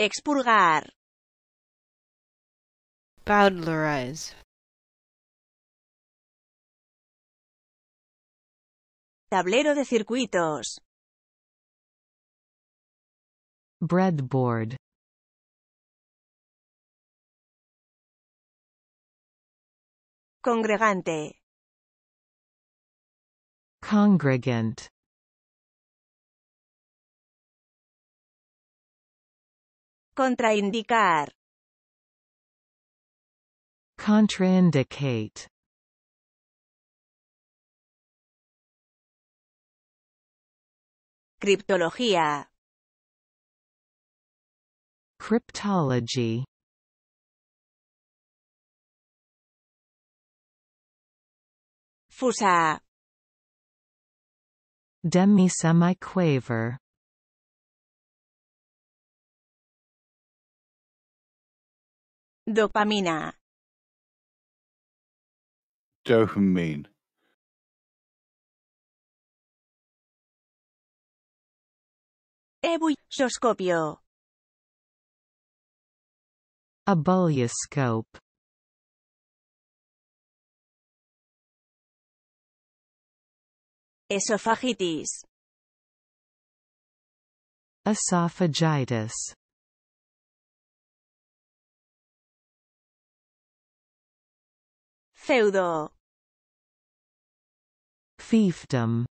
Expurgar. Bowdlerize. Tablero de circuitos. Breadboard. Congregante. Congregant. Contraindicar. Contraindicate. Criptología. Cryptology. Fusa. Demi-semiquaver. Dopamina. Dopamine. Ebullioscopio. A bullioscope. Esophagitis. Esophagitis. feudo. Fiefdom.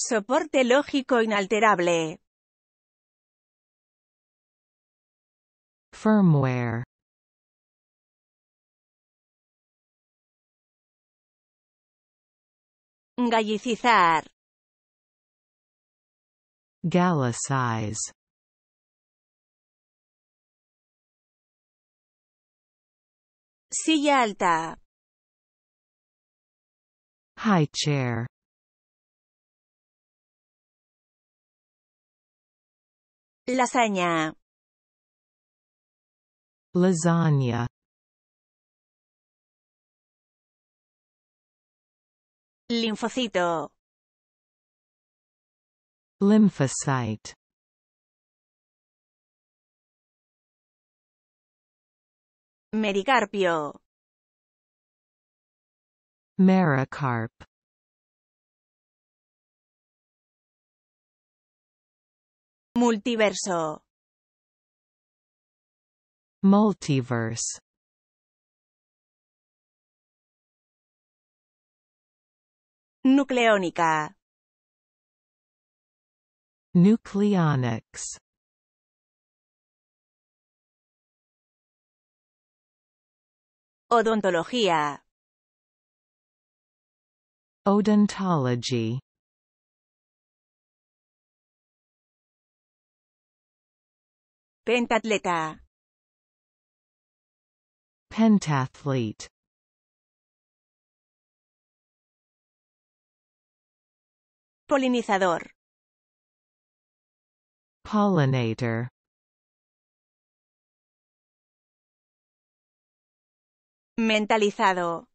Soporte lógico inalterable. Firmware. Gallicizar. Gallicize. Silla alta. High chair. Lasaña. Lasagna. Linfocito. Lymphocyte. Mericarpio. Mericarp. Multiverso. Multiverse. Nucleónica. Nucleonics. Odontología. Odontology. Pentatleta. Pentathlete. Polinizador. Pollinator. Mentalizado.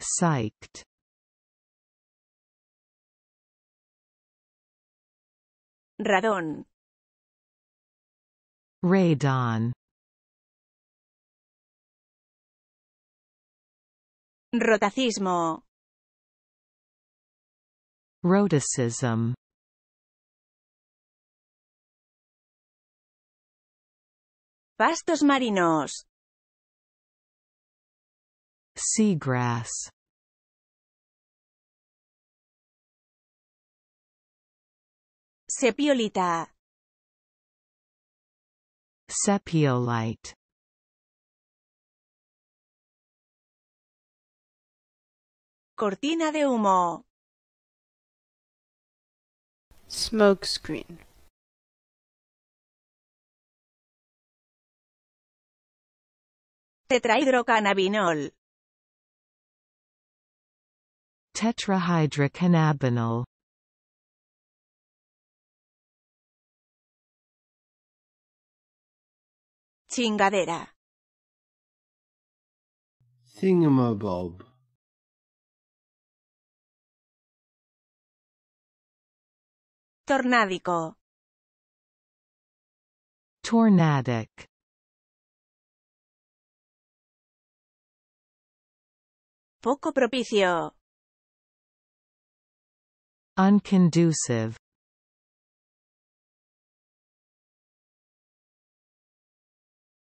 Psyched. Radón. Radon. Rotacismo. Roticism. Pastos marinos. Seagrass Sepiolita Sepiolite Cortina de humo Smokescreen Tetrahidrocannabinol tetrahydrocannabinol. Chingadera. Thingamabob. Tornádico. Tornadic. Poco propicio. Unconducive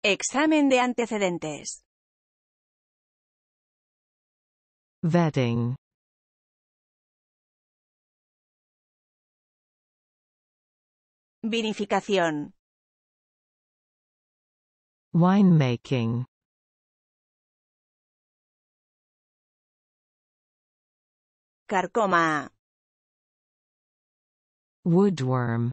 Examen de antecedentes. Vetting. Vinificación. Winemaking. Carcoma. Woodworm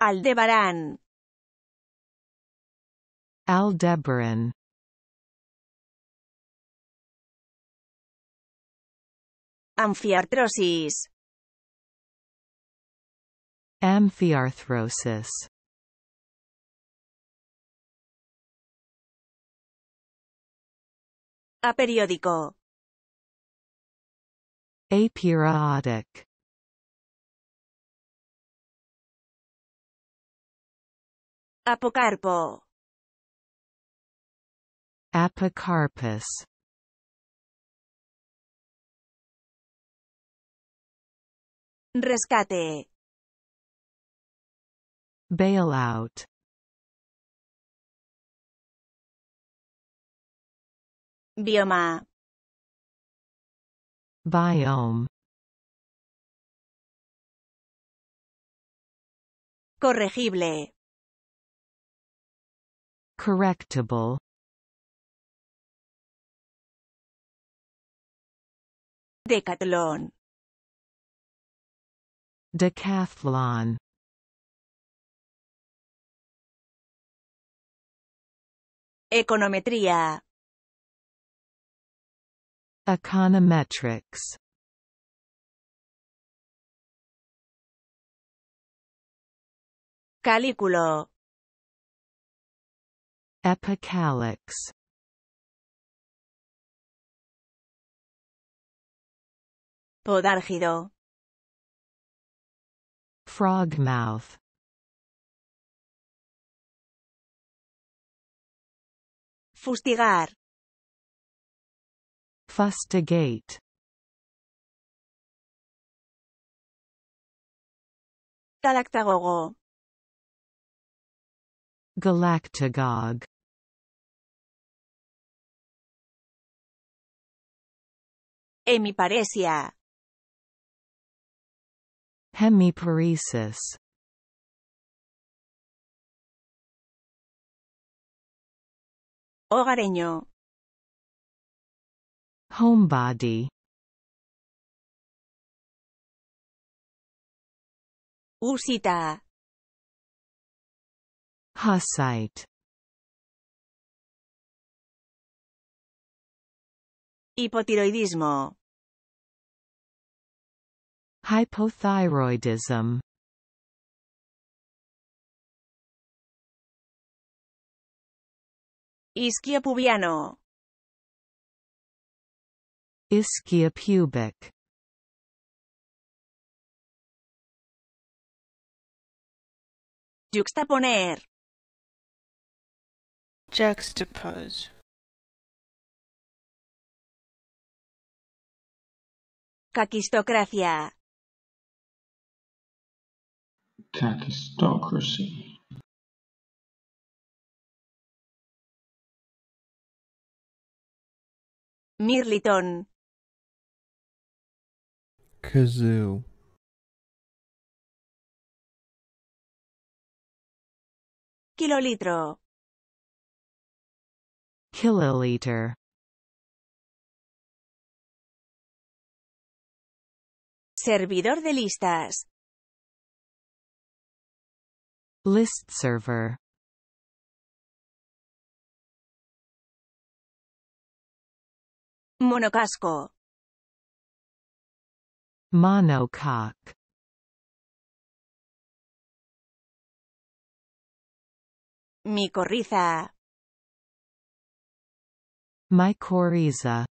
Aldebarán Aldebaran Amphiarthrosis Amphiarthrosis Aperiodico. periódico Aperiodic Apocarpo Apocarpus Rescate Bailout Bioma Biome. Corregible. Correctable. Decathlon. Decathlon. Econometría. Econometrics Caliculo Epicalyx Podárgido Frogmouth Fustigar Fustigate Galactagogo Galactagogue Hemiparesia Hemiparesis Hogareño Homebody Ursita Hussite Hipotiroidismo Hypothyroidism pubiano Ischiopubic Juxtaponer Juxtapose Κακιστοκράτεια Kakistocracy Mirliton. kazoo kilolitro kiloliter servidor de listas list server monocasco Monocoque Mycorrhiza Mycorrhiza